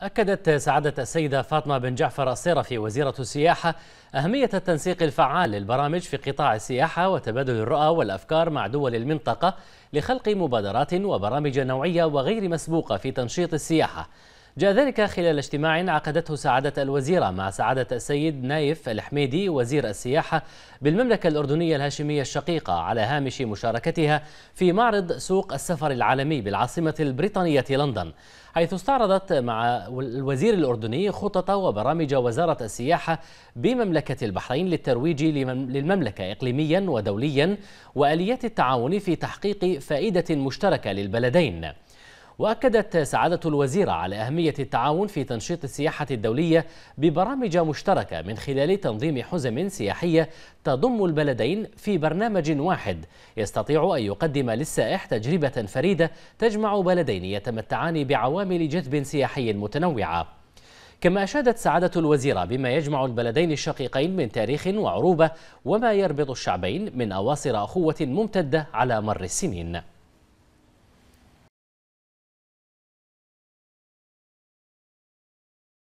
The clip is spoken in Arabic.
أكدت سعادة السيدة فاطمة بن جعفر الصيرفي وزيرة السياحة أهمية التنسيق الفعال للبرامج في قطاع السياحة وتبادل الرؤى والأفكار مع دول المنطقة لخلق مبادرات وبرامج نوعية وغير مسبوقة في تنشيط السياحة جاء ذلك خلال اجتماع عقدته سعادة الوزيرة مع سعادة السيد نايف الحميدي وزير السياحة بالمملكة الأردنية الهاشمية الشقيقة على هامش مشاركتها في معرض سوق السفر العالمي بالعاصمة البريطانية لندن حيث استعرضت مع الوزير الأردني خطط وبرامج وزارة السياحة بمملكة البحرين للترويج للمملكة إقليميا ودوليا وآليات التعاون في تحقيق فائدة مشتركة للبلدين وأكدت سعادة الوزيرة على أهمية التعاون في تنشيط السياحة الدولية ببرامج مشتركة من خلال تنظيم حزم سياحية تضم البلدين في برنامج واحد يستطيع أن يقدم للسائح تجربة فريدة تجمع بلدين يتمتعان بعوامل جذب سياحي متنوعة كما أشادت سعادة الوزيرة بما يجمع البلدين الشقيقين من تاريخ وعروبة وما يربط الشعبين من أواصر أخوة ممتدة على مر السنين